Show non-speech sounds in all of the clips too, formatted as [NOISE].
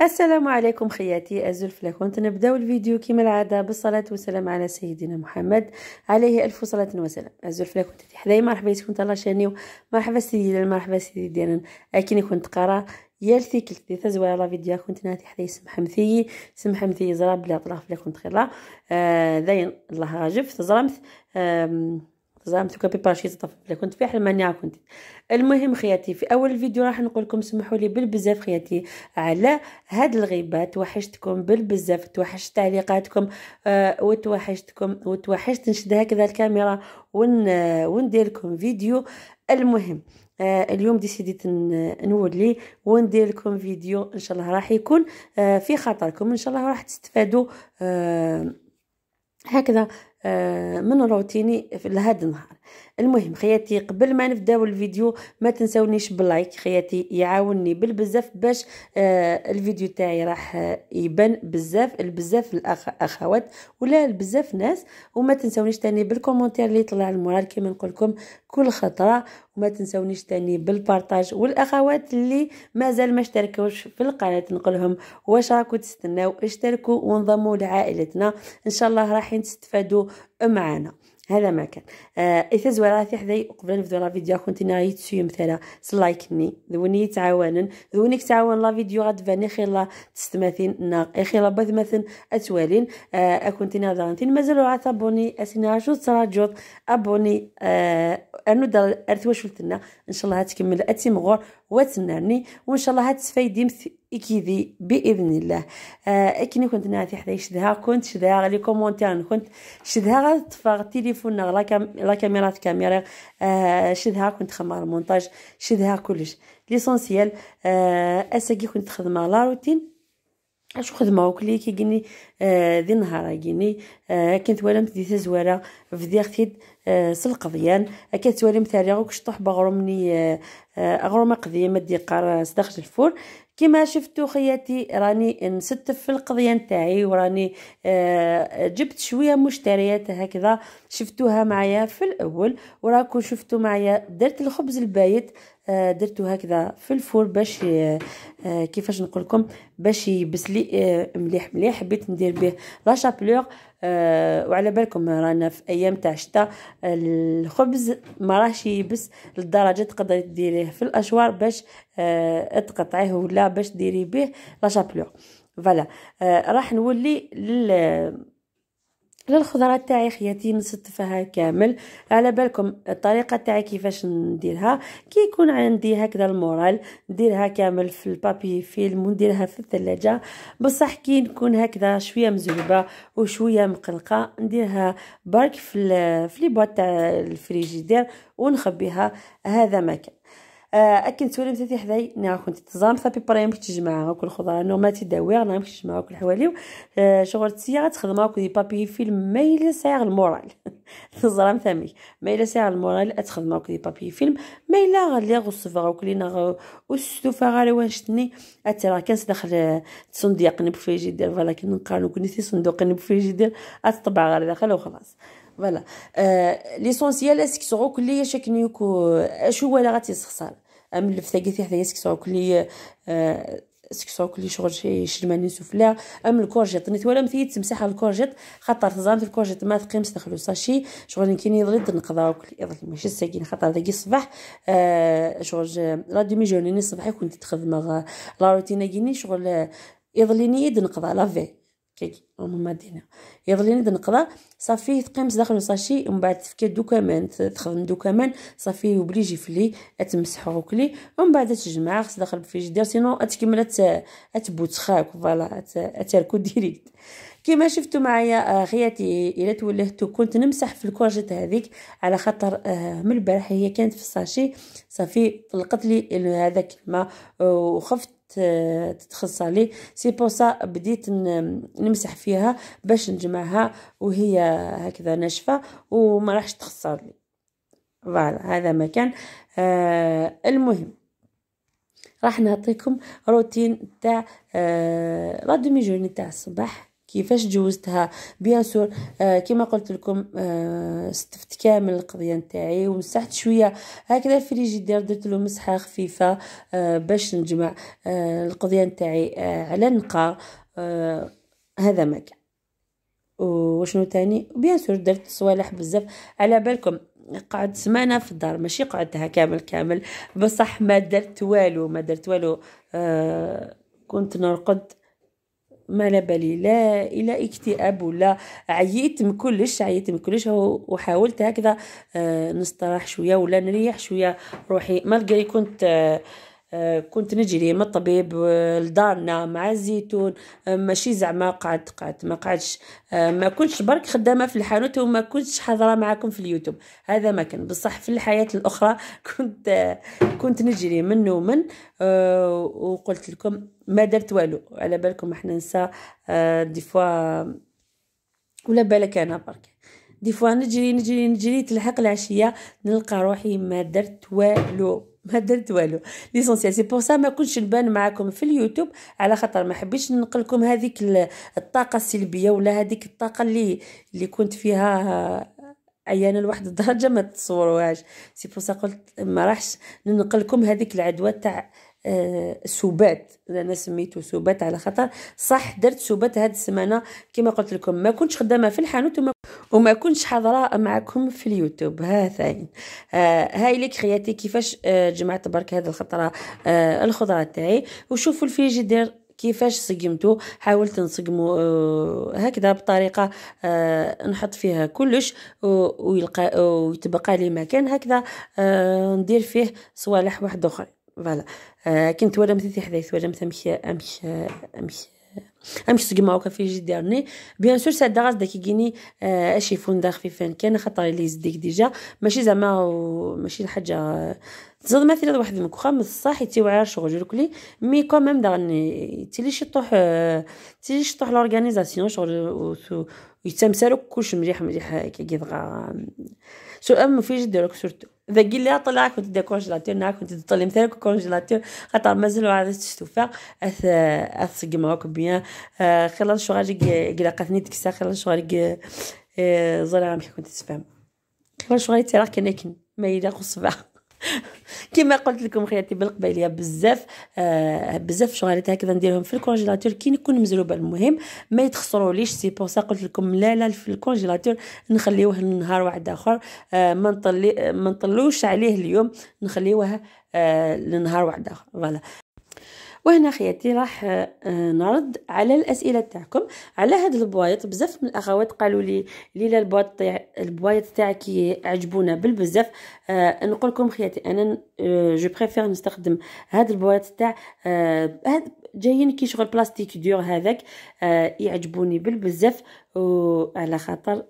السلام عليكم خياتي الزلفلة نبداو الفيديو كما العادة بالصلاة والسلام على سيدنا محمد عليه ألف صلاة وسلام الزلفلة كنت حدايا مرحبا كنت الله شانيو مرحبا سيدي مرحبا سيدي ديالنا أكيني كنت قرا يالثي كلتي تزوال لا فيديو كنت ناتي حداي سمحمثي سمحمثي زرا بلا طلاف بلا كنت خير لا آه داين الله غاجف تزرمث آه زعمتك بيبار شي تطفف لك كنت في حلمانية كنت المهم خياتي في اول فيديو راح نقول لكم سمحوا لي بالبزاف خياتي على هاد الغيبات توحشتكم بالبزاف توحشت تعليقاتكم آه وتوحشتكم وتوحشت نشد هكذا الكاميرا ون وندير لكم فيديو المهم آه اليوم ديسيديت نولي وندير لكم فيديو ان شاء الله راح يكون آه في خاطركم ان شاء الله راح تستفادوا آه هكذا آه، من روتيني لهذا النهار المهم خياتي قبل ما نبداو الفيديو ما تنساونيش باللايك خياتي يعاونني بالبزاف باش آه الفيديو تاعي راح آه، يبان بزاف البزاف الأخ... اخوات ولا البزاف ناس وما تنساونيش تاني بالكومنتير اللي طلع المورال كيما نقول لكم كل خطره وما تنساونيش تاني بالبارطاج والاخوات اللي مازال ما اشتركوش في القناه نقولهم واش راكو تستناو اشتركوا وانضموا لعائلتنا ان شاء الله راح تستفادوا معانا هذا ما كان آه إذا زواراتي حذاي قبل نبداو لا فيديو كنت ناي تسوي مثلا سلايكني ذوني تعاونن ذوني تعاون لا فيديو غاد فاني خيلا تستمثين نا خيلا بث مثلا أتوالين آه كنت ناظرانتين مازال عاد ابوني اسينا شو تراجوت ابوني آه انو دار ارتوشلتنا ان شاء الله هتكمل اتي مغور واتنرني وان شاء الله هتستفيدي كيدي باذن الله آه، كي كنت ناتي حدا شدها كنت شدها لي كومونتير كنت شدها تفاغ التليفون لا كاميرا كاميرا آه شدها كنت خمار المونتاج شدها كلش آه اساكي كنت خدمه لا روتين اش خدمه وكلي كيقني آه ذي نهار قني آه كنت ولمت دي تزواره في ديغتيد آه سلقضيان آه، كنت ولمت تاريغ وكشطح بغرمني آه, آه، غرمه قضيه مدي ديقار صدخ الفور كما شفتوا خياتي راني نستف في القضيه نتاعي وراني آه، جبت شويه مشتريات هكذا شفتوها معايا في الاول وراكم شفتوا معايا درت الخبز البايت آه، درته هكذا في الفور باش آه، كيفاش نقول لكم باش يبسلي مليح مليح حبيت ندير به لا شابلور آه، وعلى بالكم رانا في ايام تاع الشتاء الخبز ما راهش يبس لدرجه تقدري ديريه في الاشوار باش آه، تقطعيه ولا باش ديري به لا شابلو فوالا آه، راح نولي لل للخضره تاعي خياتي مستفها كامل على بالكم الطريقه تاعي كيفاش نديرها كي يكون عندي هكذا المورال نديرها كامل في البابي فيلم ونديرها في الثلاجه بصح كي نكون هكذا شويه مزربه وشويه مقلقه نديرها برك في في لي بوات تاع الفريجيدير ونخبيها هذا ما كان آه، اكن تولي مثلتي حداي نا نعم كنت تزام صافي بريم تجمع هاك الخضره ما تداوي غنعرف تجمع هاك الحوالي آه، شغل تسيا تخدم هاك دي بابي فيلم ما الا سايغ المورال [LAUGHS] تزرام ثامي ما الا سايغ المورال تخدم هاك دي بابي فيلم ما الا غلي غصفا هاك لينا وستوفا غالي وين شتني اتي راه داخل الصندوق نب فريجيدير فوالا كي نقالو كنتي صندوق نب فريجيدير اتطبع غالي داخل وخلاص فوالا آه، ليسونسيال اسكسغو كليا شكني شو ولا غاتيسخسر ام الفتاكيتي حتى هي سكسو كلي آه، سكسو كلي شغل شي شرماني سوفلا ام نيت ولا مثيت تمسح الكورجيت خاطر تزانت الكورجيت ما تقيمش تدخلو ساشي شغل كاين يضرد نقضاو وكل يضرد ماشي ساكين خاطر داكي الصباح آه شغل لا ديمي جورني الصباح كنت تخدم لا روتين كيني شغل آه، يضليني يد نقضى لافي كيك المهم دينا يضليني نبدا نقرا صافي تقيمس داخل الساشي ومن بعد تفكي دو كمان تخدم دو كمان صافي وبليجي فلي اتمسحو وكلي ومن بعد تجمع خص داخل الفريجيدير سينو اتكمل اتبوتخاك فوالا اتركو ديريكت كما شفتوا معايا خياتي آه، الا توليت كنت نمسح في الكورجيت هذيك على خاطر آه، من البارح هي كانت في الساشي صافي طلقت لي هذاك الماء وخفت تتخص لي سي بوسا بديت نمسح فيها باش نجمعها وهي هكذا ناشفه وما راحش تخسر لي فوالا هذا ما كان آه المهم راح نعطيكم روتين تاع آه لا دومي جورني تاع الصباح كيفاش جوزتها بيان سور آه كيما قلت لكم آه استفت كامل القضيه نتاعي ومسحت شويه هكذا الفريجيدير درت له مسحه خفيفه آه باش نجمع آه القضيه نتاعي آه على نقا آه هذا ما كان وشنو تاني بيان سور درت صوالح بزاف على بالكم قعدت سمانة في الدار ماشي قعدتها كامل كامل بصح ما درت والو ما درت والو آه كنت نرقد ما على بالي لا الى اكتئاب ولا عييت من كلش عييت من كلش وحاولت هكذا آه، نستراح شويه ولا نريح شويه روحي ما كنت آه، آه، كنت نجري من الطبيب آه، لدارنا مع الزيتون آه، ماشي زعما قعدت قعدت ما قعدتش ما كنتش برك خدامه في الحانوت وما كنتش حاضره معاكم في اليوتيوب هذا ما كان بصح في الحياه الاخرى [LAUGHS] كنت كنت نجري من ومن وقلت لكم ما درت والو على بالكم احنا ننسى دي فوا ولا بالك انا برك دي فوا نجري نجري نجري تلحق العشيه نلقى روحي ما درت والو [LAUGHS] ما درت والو ليسونسيال سي بور سا ما كنتش نبان معاكم في اليوتيوب على خاطر ما حبيتش ننقلكم هذيك الطاقه السلبيه ولا هذيك الطاقه اللي اللي كنت فيها عيانه آه، لواحد الدرجه ما تصوروهاش سي بور سا قلت ما راحش ننقلكم هذيك العدوى تاع آه، سبات انا سميته سبات على خاطر صح درت سبات هاد السمانه كما قلت لكم ما كنتش خدامه في الحانوت وما وما كنتش حاضره معكم في اليوتيوب ها ثاني آه هاي لي كرياتي كيفاش آه جمعت برك هذه الخطره آه الخضره تاعي وشوفوا الفريجيدير كيفاش صقمتو حاولت نصقمو آه، هكذا بطريقه آه، نحط فيها كلش ويلقى ويتبقى لي مكان هكذا ندير فيه صوالح واحد اخرين فوالا نتوالى كنت حدا حدايث ورمت امش امش امش امش في جي ديالني بيان سور سادا غاز داكي كيني آه، اشي فوندا خفيفان كان خاطر لي زديك ديجا ماشي زعما ماشي الحاجه تزاد مثلا واحد المكوخه من الصح واعر شغل جوكلي مي كوميم دا غني تيليش طوح آه، تيليش طوح لورغانيزاسيون شغل يتمسالو كلش مليح مليح كي دغا سو ام في سورتو باقي لها طلع كنت دي كونجيلاتور نهار كنت تطلي مثلا كونجيلاتور خاطر مازالو عاد تشتوفا اث اث جمعوك بيان خلال شغالي قلقتني ديك الساعه خلال شغل زرع كنت تفهم خلال شغالي تراك كان ما يلاقو الصباح كما قلت لكم خياتي بالقبيليه بزاف آه بزاف شغالات هكذا نديرهم في الكونجيلاتور كي نكون مزروبه المهم ما يتخسروليش سي بوسا سا قلت لكم لا لا في الكونجيلاتور نخليوه لنهار واحد اخر آه ما نطلي آه، ما نطلوش عليه اليوم نخليوه آه لنهار واحد اخر فوالا وهنا خياتي راح آه، نرد على الاسئله تاعكم على هاد البوايط بزاف من الاخوات قالوا لي ليلى البوايط البوايط تاعك عجبونا بالبزاف آه نقول لكم خياتي انا جو آه، بريفير نستخدم هاد البوايط تاع آه هاد جايين كي شغل بلاستيك دور هذاك آه يعجبوني بالبزاف وعلى خاطر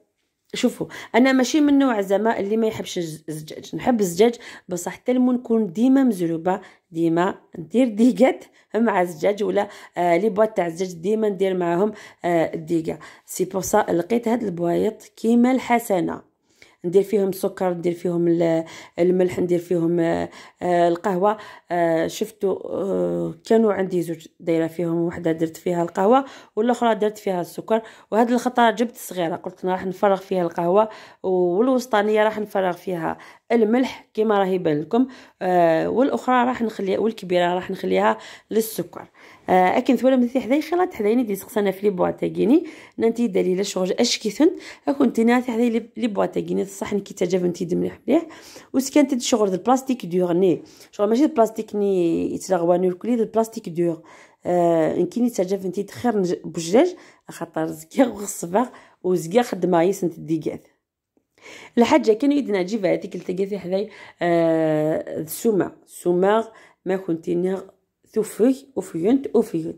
شوفوا انا ماشي من نوع زعما اللي ما يحبش الزجاج نحب الزجاج بصح حتى نكون ديما مزروبه ديما ندير ديكات [LAUGHS] مع الزجاج ولا آه لي بواط تاع الزجاج ديما ندير معاهم آه الديكه سي بور سا لقيت هاد البوايط كيما الحسنه ندير فيهم السكر ندير فيهم الملح ندير فيهم آه، آه، القهوه آه، شفتوا كانوا عندي زوج دايره فيهم وحده درت فيها القهوه والاخرى درت فيها السكر وهذا الخطره جبت صغيره قلت راح نفرغ فيها القهوه والوسطانيه راح نفرغ فيها الملح كما راهي بان لكم والاخرى راح نخليها والكبيره راح نخليها للسكر آه، اكن ثولا مثي حداي خلاط حداي ندي سقسنا في لي بواطاكيني ننتي دليل لا شغل اشكيثن اكون تيناتي حداي لي بواطاكيني صح نكي تجاف نتي دم مليح وسكان تد شغل البلاستيك دور ني شغل ماشي البلاستيك ني يتلغوانو الكلي البلاستيك دور آه نكيني تجاف نتي تخير بجاج خاطر زكيغ وغصباغ وزكيغ خدمه يسنت ديكاث الحاجه كان يدنا جيب هاذيك التقاثي حداي آه السومه السومه ما كنتي توفي وفيونت وفيونت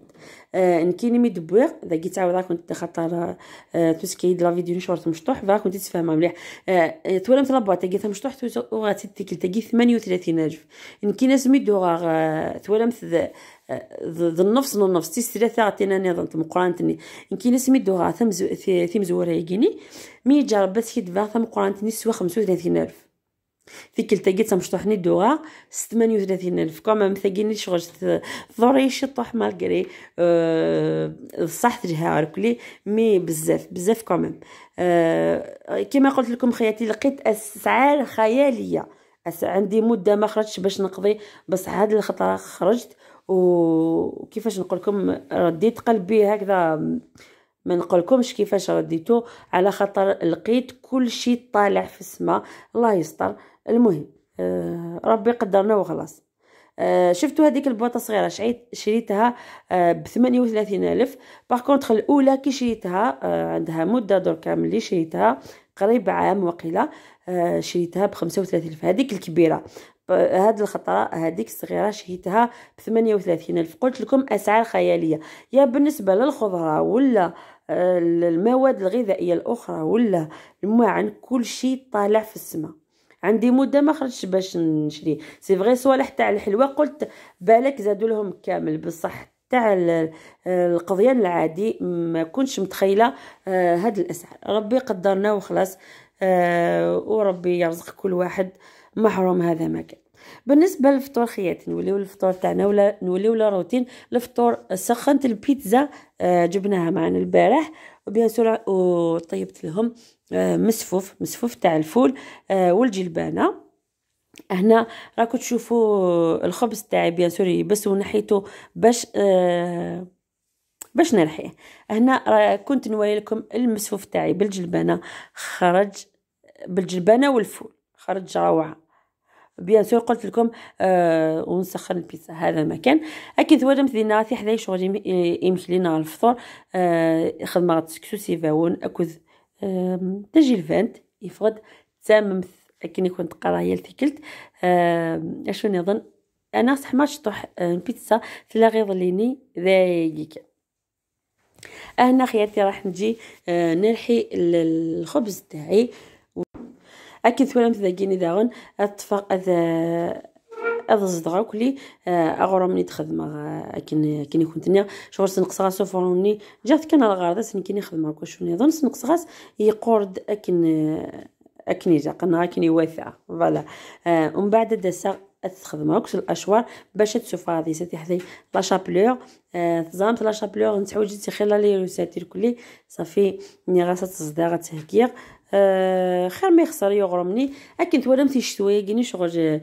آه نكيني مي دبويغ ذا كي تعاود كنت خاطر آه توسكي لا فيديو نشورت مشطوح فا كنت تفهمها مليح آه, آه، تولا مطلبه تاكيت مشطوح وغاتي تيكل تاكي 38 الف نكينا سمي دوغ آه، تولا آه، مثل ذ النفس النفس تي ثلاثة عطينا نظام تم قرانتني يمكن اسمي دوغا ثم ثم زورا كيني مي جا بس كي دفا ثم قرانتني سوا خمسة وثلاثين ألف في كلتا قيت شطحني دوغا ثلاثين الف كوما مثاقيني شغل ضروري شطح مالكري أه صح تجها عركلي مي بزاف بزاف كوما أه كما قلت لكم خياتي لقيت اسعار خياليه أس عندي مده ما خرجتش باش نقضي بس هاد الخطره خرجت وكيفاش نقول لكم رديت قلبي هكذا ما نقولكمش كيفاش رديتو على خاطر لقيت كل شيء طالع في السماء الله يستر المهم آه ربي قدرنا وخلاص آه شفتوا هذيك البواطه صغيره شعيت شريتها آه ب 38000 باغ كونطخ الاولى كي شريتها آه عندها مده دركا ملي شريتها قريب عام وقيله آه شريتها ب 35000 هذيك الكبيره هاد الخطره هذيك الصغيره شريتها ب 38000 قلت لكم اسعار خياليه يا بالنسبه للخضره ولا المواد آه، الغذائيه الاخرى ولا الماعن كل شيء طالع في السماء عندي مده ما خرجتش باش نشري سي فغي صوالح تاع الحلوى قلت بالك زادوا لهم كامل بصح تاع القضيان العادي ما كنتش متخيله آه، هاد الاسعار ربي قدرنا وخلاص آه، وربي يرزق كل واحد محروم هذا ما كان بالنسبه للفطور خياتي نوليو الفطور تاعنا ولا نوليو لا روتين الفطور سخنت البيتزا آه، جبناها معنا البارح وبيان سور وطيبت لهم آه، مسفوف مسفوف تاع الفول آه، والجلبانه هنا راكو تشوفوا الخبز تاعي بيان سور يبس ونحيته باش آه، باش نرحيه هنا كنت نوري لكم المسفوف تاعي بالجلبانه خرج بالجلبانه والفول خرج روعه بيان سور قلت لكم آه ونسخن البيتزا هذا المكان اكيد ثوادم دينا في حدايا شغل يمشي لينا الفطور آه خدمه غتسكسو سيفاون اكوز تجي الفانت يفقد تامم كي كنت قرايه لتكلت اشنو نظن انا صح ما شطح بيتزا أه، تلا غير ليني ذايك هنا خيارتي راح نجي أه، نرحي الخبز تاعي اكيد ثواني مثل داغون اتفق اذا اذ زدغا كلي آه، لي تخدم آه، كين كين كنت نيا شغل سنقص غاس فروني جات كان الغرض سن كين يخدم كوش نظن سنقص غاس يقرد اكن آه، اكني جا قنا اكن يوثا فوالا ومن بعد دسا تخدم هاكش الاشوار باش تشوف هذه سيتي حدي لا شابلور تزامت لا شابلور نتعوج خلال لي روساتي الكلي صافي ني غاس تصدى تهكير آه، خير ما يخسر يغرمني اكن في الشتويه كيني شغل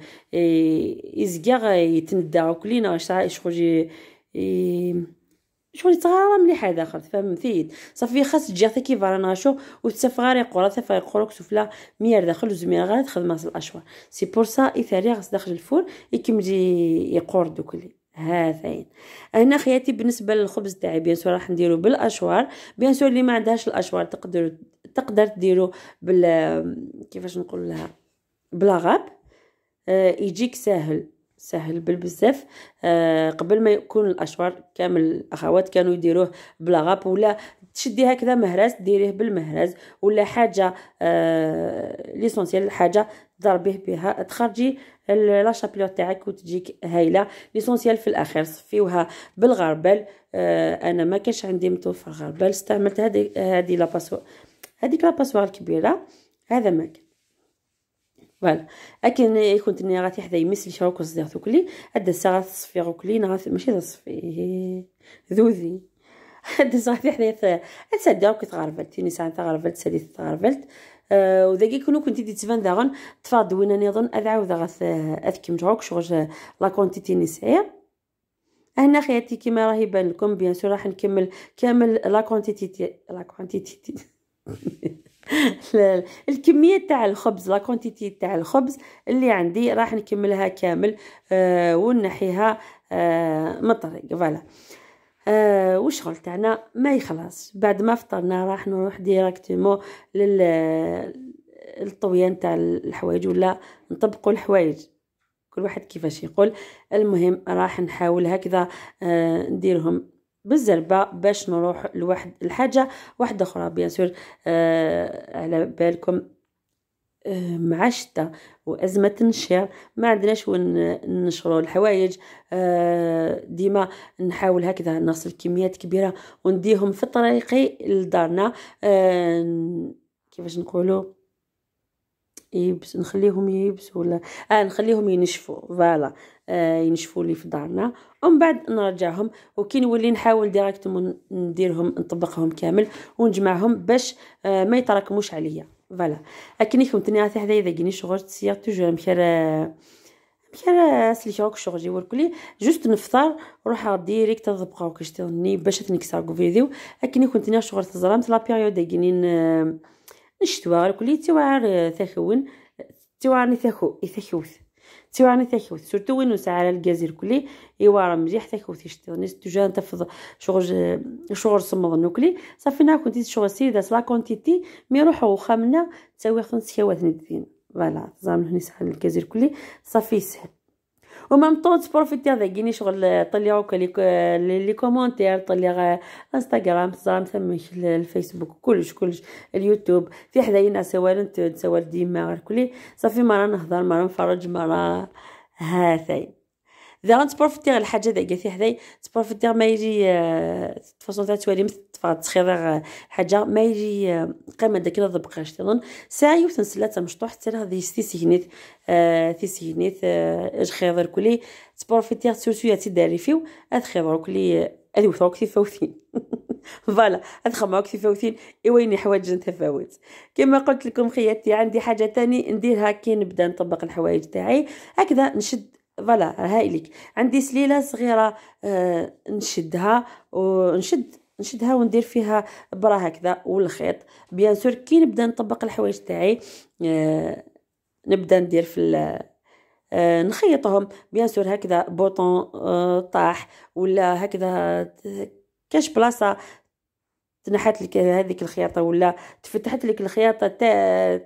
يزقا يتندى وكلينا شغل شغل تغرم مليح هذا خرت فهمتيت صافي خاص تجي حتى كي فراناشو وتسفغاري قرا تفا يقولك سفلا مير داخل وزمير غير تخدم راس الاشوار سي بور سا ايثاري غاس داخل الفور يكمدي يقور دوكلي هذين هنا خياتي بالنسبه للخبز تاعي بيان سور راح نديرو بالاشوار بيان سور اللي ما عندهاش الاشوار تقدر تقدر ديرو بال كيفاش نقول لها بلاغاب آه يجيك ساهل سهل بالبزاف آه قبل ما يكون الاشوار كامل الاخوات كانوا يديروه بلاغاب ولا تشدي هكذا مهرز ديريه بالمهرز ولا حاجه آه ليسونسييل حاجه ضربيه بها تخرجي لا شابلو تاعك وتجيك هايله ليسونسييل في الاخير صفيوها بالغربال آه انا ما كانش عندي متوفر غربال استعملت هذه هذه لاباسو هذيك لاباسوار الكبيره هذا ما كان فوالا اكن كنت ني غاتي حدا يمس لي شروك صدير توكلي هاد الساعه تصفي غوكلي نغاث ماشي تصفي ذوذي [LAUGHS] هاد الساعه في حدا تسدي كي تغربلت تيني ساعه تغربلت ساليت تغربلت آه، و ذاك كونو كنتي دي تبان داغن تفاد انا نظن اذ عاود غاث اذكي مجعوك شغل لا كونتيتي نسعي هنا خياتي كيما راهي بان لكم بيان سور راح نكمل كامل لا كونتيتي لا كونتيتي الكميه تاع الخبز لا كونتيتي تاع الخبز اللي عندي راح نكملها كامل آه ونحيها آه من فوالا آه وشغل تاعنا ما يخلص بعد ما فطرنا راح نروح ديراكتومون لل الطويان تاع الحوايج ولا نطبقوا الحوايج كل واحد كيفاش يقول المهم راح نحاول هكذا آه نديرهم بالزربه باش نروح لواحد الحاجه واحده اخرى بيان سور آه على بالكم آه، مع الشتا وازمه النشر ما عندناش وين نشرو الحوايج آه، ديما نحاول هكذا نغسل كميات كبيره ونديهم في طريقي لدارنا آه، كيفاش نقولوا يبس نخليهم يبسوا ولا اه نخليهم ينشفوا فوالا آه ينشفوا لي في دارنا ومن بعد نرجعهم وكي نولي نحاول ديريكتومون نديرهم نطبقهم كامل ونجمعهم باش آه ما يتراكموش عليا فوالا كنت تنياتي حدا اذا كني شغل سيار توجور مخير سلي شغل شغل يقول لي جوست نفطر روح ديريكت نطبقها وكشتي باش تنكسر فيديو اكني كنت نيا شغل تزرمت لا بيريود نشتوى آه، كلي تيوعر تخون تيوعرني تخو يثخوث تيوعرني تخوث سورتو وين نسعى على الجزير كلي يوعر مليح تخوث يشتوى نس تجا تفض شغل آه، شغل صمض نوكلي صافي نا كنتي شغل سيدا سلا كونتيتي مي روحو وخامنا تساوي خمس كواث ندين فوالا زعما هني سحل الجزير كلي صافي يسهل و ميم طون تبروفيتي ضاقيني شغل طلعوا لي لي كومونتير طلع انستغرام صام ثم الفيسبوك كلش كلش اليوتيوب في حدايا سوال انت سوال ديما غير كلي صافي مرة نهضر مرة نفرج مرة هاثين ذا غنتبروفيتي الحاجه ذا في حدايا تبروفيتي ما يجي تفاصيل تاع توالي فغتسخي تخيضر آه، حاجه ما يجي آه، قيمة داك لا ضبقاش تظن ساعه وتنسلا تمشطو حتى هذه ستي سيهنيت آه سيهنيت آه، اج خيضر كلي تبروفيتيغ ياتي داري فيو اذ خيضر كلي اذ وثوك فوثين [LAUGHS] فوالا فوثين اي ويني حوايج تفاوت كما قلت لكم خياتي عندي حاجه تاني نديرها كي نبدا نطبق الحوايج تاعي هكذا نشد فوالا هايلك عندي سليله صغيره آه نشدها ونشد نشدها وندير فيها برا هكذا والخيط بيان سور كي نبدا نطبق الحوايج تاعي آه نبدا ندير في آه نخيطهم بيان سور هكذا بوطون آه طاح ولا هكذا كاش بلاصه تنحت لك هذيك الخياطه ولا تفتحت لك الخياطه تاع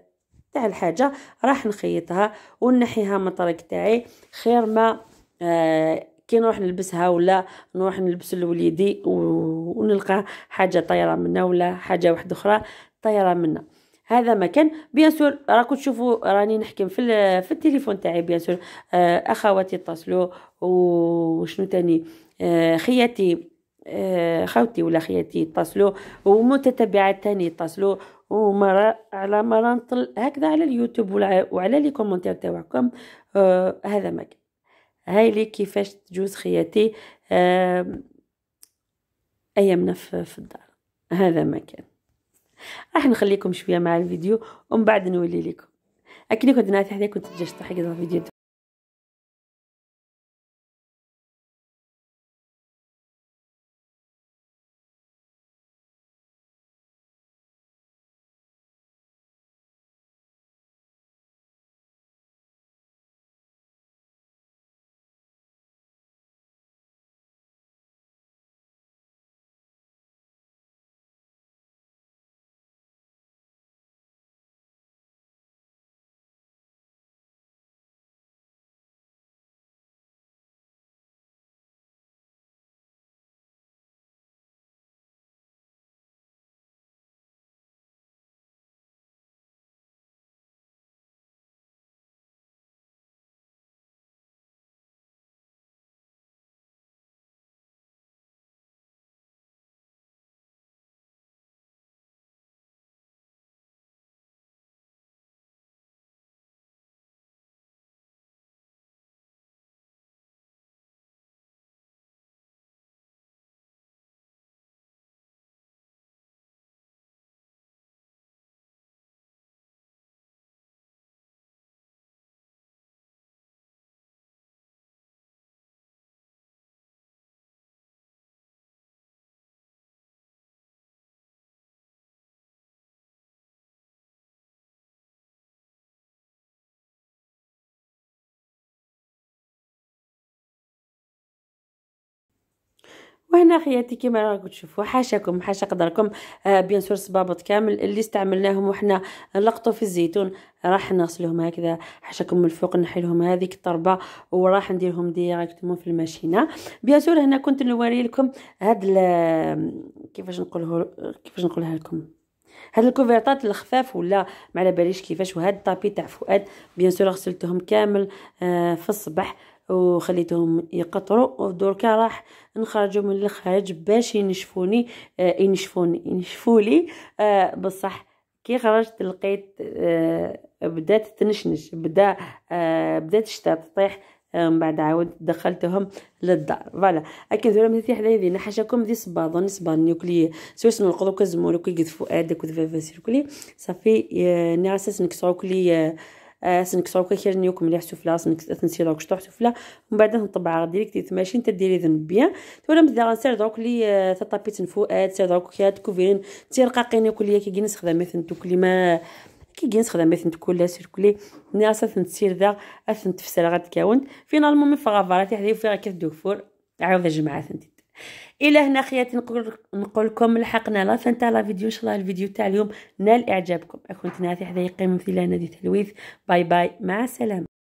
تاع الحاجه راح نخيطها ونحيها من الطريق تاعي خير ما آه كي نروح نلبسها ولا نروح نلبس لوليدي ونلقى حاجه طايره منا ولا حاجه واحده اخرى طايره منا هذا ما كان بيان سور راكم تشوفوا راني نحكم في في التليفون تاعي بيان سور آه، اخواتي اتصلوا وشنو تاني آه، خياتي آه، خوتي ولا خياتي يتصلوا ومتتبعات تاني يتصلوا ومرا على مرا نطل هكذا على اليوتيوب وعلى لي كومونتير تاعكم آه هذا مكان هاي لي كيفاش تجوز خياطي ايامنا في الدار هذا ما كان راح نخليكم شويه مع الفيديو ومن بعد نولي لكم اكيد كنت ناتي حتى كنت تجي تحقق الفيديو وهنا خياتي كما راكم تشوفوا حاشاكم حاشا قدركم آه بيان سور صبابط كامل اللي استعملناهم وحنا لقطوا في الزيتون راح نغسلهم هكذا حاشاكم من الفوق نحيلهم هذيك الطربه وراح نديرهم ديريكتومون في الماشينه بيان سور هنا كنت نوري لكم هاد كيفاش نقوله كيفاش نقولها لكم هاد الكوفيرطات الخفاف ولا ما على باليش كيفاش وهاد الطابي تاع فؤاد بيان سور غسلتهم كامل آه في الصباح وخليتهم يقطروا ودركا راح نخرجوا من الخارج باش ينشفوني آه ينشفوني ينشفولي آه بصح كي خرجت لقيت آه بدات تنشنش بدا آه بدات الشتا تطيح آه، من بعد عاود دخلتهم للدار فوالا ولا مثل حدا يدينا حاشاكم دي صباط نصبان نيوكلي سوا سنو القضو كزمو لو كيقد وذفافاسير كلي صافي آه غاسس نكسرو كلي آه، آه سنكسرو كيخرج نيوك مليح سفله سنسيرو كشطو سفله ومن بعد نطبعها ديريكت تماشي انت ديري ذنب بيان تولا نبدا غنسير دروك لي آه، تطابيت تنفؤات سير دروك كيات كوفيرين تيرقاقين يكليا كيجي نستخدم مثلا توكلي ما كيجي نستخدم مثلا كلها سير كلي اسا تنسير ذا اثن تفسر غتكاون فينالمون فغافاراتي فغافرات حدا يفيغ كيف دوفور عاود جمعات ثنتي الى هنا خياتي نقول نقول لكم لحقنا لا فان تاع لا فيديو ان شاء الله الفيديو تاع اليوم نال اعجابكم اكونت ناثي حدا يقيم مثل هنا دي تلويث باي باي مع السلامه